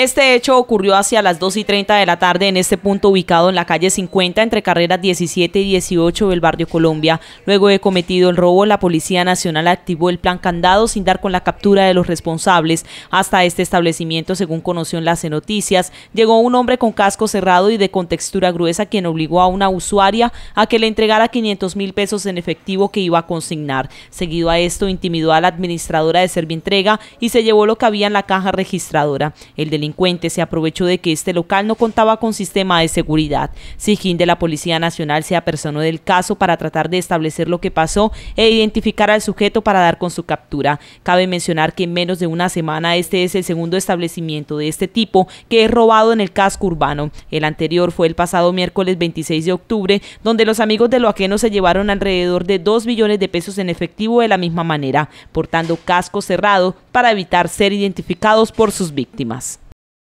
Este hecho ocurrió hacia las 2 y 30 de la tarde en este punto ubicado en la calle 50 entre carreras 17 y 18 del barrio Colombia. Luego de cometido el robo, la Policía Nacional activó el plan candado sin dar con la captura de los responsables. Hasta este establecimiento, según conoció en las noticias, llegó un hombre con casco cerrado y de contextura gruesa quien obligó a una usuaria a que le entregara 500 mil pesos en efectivo que iba a consignar. Seguido a esto, intimidó a la administradora de Servientrega y se llevó lo que había en la caja registradora. El delincuente delincuente se aprovechó de que este local no contaba con sistema de seguridad. Sijín de la Policía Nacional se apersonó del caso para tratar de establecer lo que pasó e identificar al sujeto para dar con su captura. Cabe mencionar que en menos de una semana este es el segundo establecimiento de este tipo que es robado en el casco urbano. El anterior fue el pasado miércoles 26 de octubre, donde los amigos de Loaqueno se llevaron alrededor de 2 billones de pesos en efectivo de la misma manera, portando casco cerrado para evitar ser identificados por sus víctimas.